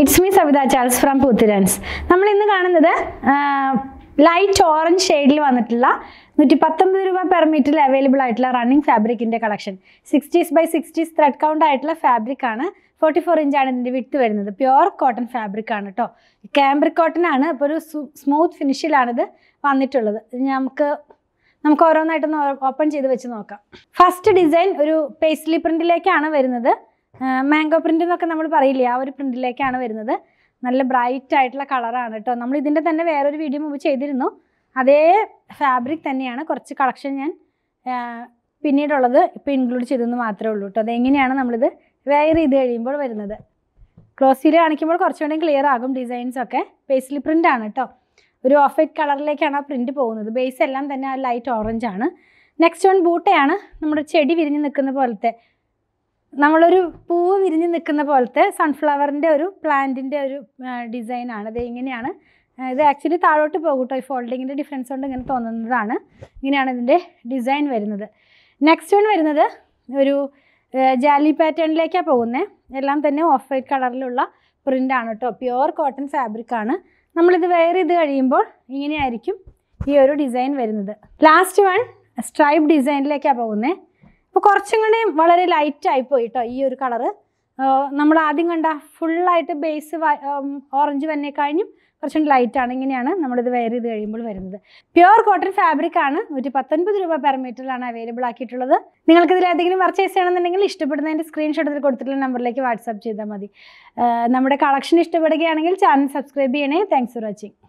it's me Savitha Charles from പുത്തിരൻസ് നമ്മൾ ഇന്ന് കാണുന്നത് ലൈറ്റ് ഓറഞ്ച് ഷെയ്ഡിൽ വന്നിട്ടുള്ള നൂറ്റി പത്തൊമ്പത് രൂപ പെർ മീറ്ററിൽ അവൈലബിൾ ആയിട്ടുള്ള റണ്ണിങ് ഫാബ്രിക്കിൻ്റെ collection sixties by sixties thread count ആയിട്ടുള്ള ഫാബ്രിക് ആണ് ഫോർട്ടി ഫോർ ഇഞ്ചാണ് ഇതിൻ്റെ വിട്ട് വരുന്നത് പ്യുവർ കോട്ടൺ ഫാബ്രിക് ആണ് കേട്ടോ ക്യാമ്പ്രിക് കോട്ടൺ ആണ് ഇപ്പോൾ ഒരു സ്മൂത്ത് ഫിനിഷിലാണിത് വന്നിട്ടുള്ളത് നമുക്ക് നമുക്ക് ഓരോന്നായിട്ടൊന്ന് ഓപ്പൺ ചെയ്ത് വെച്ച് നോക്കാം ഫസ്റ്റ് ഡിസൈൻ ഒരു പേസ്ലി പ്രിൻറ്റിലേക്കാണ് വരുന്നത് മാംഗോ പ്രിൻ്റ് എന്നൊക്കെ നമ്മൾ പറയില്ലേ ആ ഒരു പ്രിൻറ്റിലേക്കാണ് വരുന്നത് നല്ല ബ്രൈറ്റ് ആയിട്ടുള്ള കളറാണ് കേട്ടോ നമ്മൾ ഇതിൻ്റെ തന്നെ വേറൊരു വീഡിയോ മുമ്പ് ചെയ്തിരുന്നു അതേ ഫാബ്രിക് തന്നെയാണ് കുറച്ച് കളക്ഷൻ ഞാൻ പിന്നീടുള്ളത് ഇപ്പോൾ ഇൻക്ലൂഡ് ചെയ്തെന്ന് മാത്രമേ ഉള്ളൂ കേട്ടോ അതെങ്ങനെയാണ് നമ്മളിത് വെയർ ചെയ്ത് കഴിയുമ്പോൾ വരുന്നത് ക്ലോസിയിൽ കാണിക്കുമ്പോൾ കുറച്ചുകൂടി ക്ലിയർ ആകും ഡിസൈൻസ് ഒക്കെ പേസ്ലി പ്രിൻ്റ് ആണ് കേട്ടോ ഒരു ഓഫ് വൈറ്റ് കളറിലേക്കാണ് ആ പ്രിൻറ്റ് പോകുന്നത് ബേസ് എല്ലാം തന്നെ ആ ലൈറ്റ് ഓറഞ്ച് ആണ് നെക്സ്റ്റ് വൺ ബൂട്ടയാണ് നമ്മുടെ ചെടി വിരിഞ്ഞ് നിൽക്കുന്ന പോലത്തെ നമ്മളൊരു പൂവ് വിരിഞ്ഞ് നിൽക്കുന്ന പോലത്തെ സൺഫ്ലവറിൻ്റെ ഒരു പ്ലാന്റിൻ്റെ ഒരു ഡിസൈനാണ് ഇത് ഇങ്ങനെയാണ് ഇത് ആക്ച്വലി താഴോട്ട് പോകും ഈ ഫോൾഡിങ്ങിൻ്റെ ഡിഫറൻസ് കൊണ്ട് ഇങ്ങനെ തോന്നുന്നതാണ് ഇങ്ങനെയാണ് ഇതിൻ്റെ ഡിസൈൻ വരുന്നത് നെക്സ്റ്റ് വൺ വരുന്നത് ഒരു ജാലി പാറ്റേണിലേക്കാണ് പോകുന്നത് എല്ലാം തന്നെ ഓഫ് വൈറ്റ് കളറിലുള്ള പ്രിൻ്റാണ് കേട്ടോ പ്യുവർ കോട്ടൺ ഫാബ്രിക്കാണ് നമ്മളിത് വെയർ ചെയ്ത് കഴിയുമ്പോൾ ഇങ്ങനെയായിരിക്കും ഈ ഒരു ഡിസൈൻ വരുന്നത് ലാസ്റ്റ് വൺ സ്ട്രൈപ്പ് ഡിസൈനിലേക്കാണ് പോകുന്നത് അപ്പോൾ കുറച്ചും കൂടി വളരെ ലൈറ്റായി പോയി കേട്ടോ ഈ ഒരു കളറ് നമ്മൾ ആദ്യം കണ്ട ഫുള്ളായിട്ട് ബേസ് ഓറഞ്ച് തന്നെ കഴിഞ്ഞും കുറച്ചും ലൈറ്റാണ് ഇങ്ങനെയാണ് നമ്മളിത് വെയർ ചെയ്ത് കഴിയുമ്പോൾ വരുന്നത് പ്യുവർ കോട്ടൺ ഫാബ്രിക് ആണ് നൂറ്റി പത്തൊൻപത് രൂപ പെർ മീറ്ററിലാണ് അവൈലബിൾ ആക്കിയിട്ടുള്ളത് നിങ്ങൾക്ക് ഇതിൽ ഏതെങ്കിലും പർച്ചേസ് ചെയ്യണമെന്നുണ്ടെങ്കിൽ ഇഷ്ടപ്പെടുന്നതിൻ്റെ സ്ക്രീൻഷോട്ടിൽ കൊടുത്തിട്ടുള്ള നമ്പറിലേക്ക് വാട്സാപ്പ് ചെയ്താൽ മതി നമ്മുടെ കളക്ഷൻ ഇഷ്ടപ്പെടുകയാണെങ്കിൽ ചാനൽ സബ്സ്ക്രൈബ് ചെയ്യണേ താങ്ക്സ് ഫോർ വാച്ചിങ്